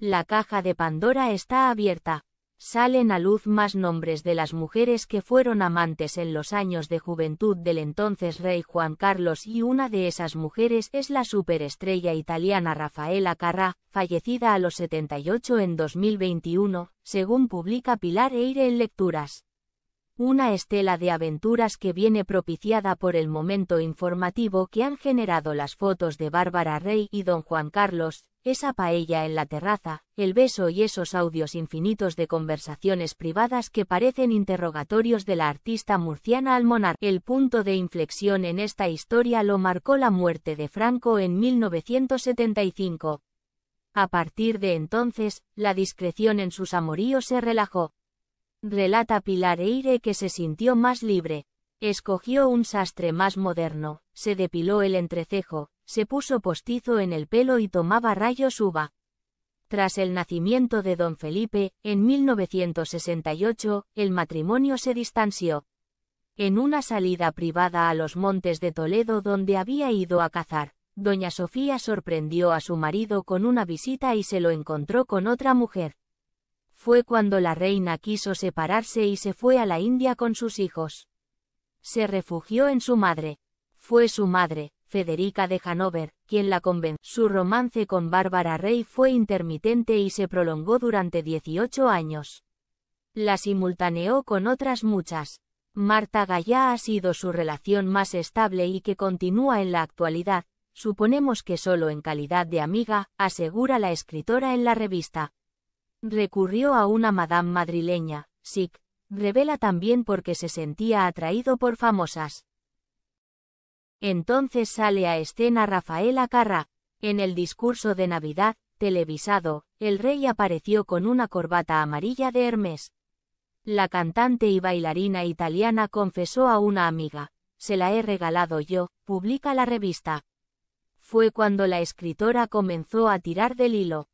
La caja de Pandora está abierta. Salen a luz más nombres de las mujeres que fueron amantes en los años de juventud del entonces rey Juan Carlos y una de esas mujeres es la superestrella italiana Rafaela Carrà, fallecida a los 78 en 2021, según publica Pilar Eire en Lecturas una estela de aventuras que viene propiciada por el momento informativo que han generado las fotos de Bárbara Rey y don Juan Carlos, esa paella en la terraza, el beso y esos audios infinitos de conversaciones privadas que parecen interrogatorios de la artista murciana al monarca. El punto de inflexión en esta historia lo marcó la muerte de Franco en 1975. A partir de entonces, la discreción en sus amoríos se relajó. Relata Pilar Eire que se sintió más libre. Escogió un sastre más moderno, se depiló el entrecejo, se puso postizo en el pelo y tomaba rayos uva. Tras el nacimiento de don Felipe, en 1968, el matrimonio se distanció. En una salida privada a los montes de Toledo donde había ido a cazar, doña Sofía sorprendió a su marido con una visita y se lo encontró con otra mujer fue cuando la reina quiso separarse y se fue a la India con sus hijos. Se refugió en su madre. Fue su madre, Federica de Hanover, quien la convenció. Su romance con Bárbara Rey fue intermitente y se prolongó durante 18 años. La simultaneó con otras muchas. Marta Gallá ha sido su relación más estable y que continúa en la actualidad, suponemos que solo en calidad de amiga, asegura la escritora en la revista. Recurrió a una madame madrileña, SIC, revela también porque se sentía atraído por famosas. Entonces sale a escena Rafaela Carra. En el discurso de Navidad, televisado, el rey apareció con una corbata amarilla de Hermes. La cantante y bailarina italiana confesó a una amiga, se la he regalado yo, publica la revista. Fue cuando la escritora comenzó a tirar del hilo.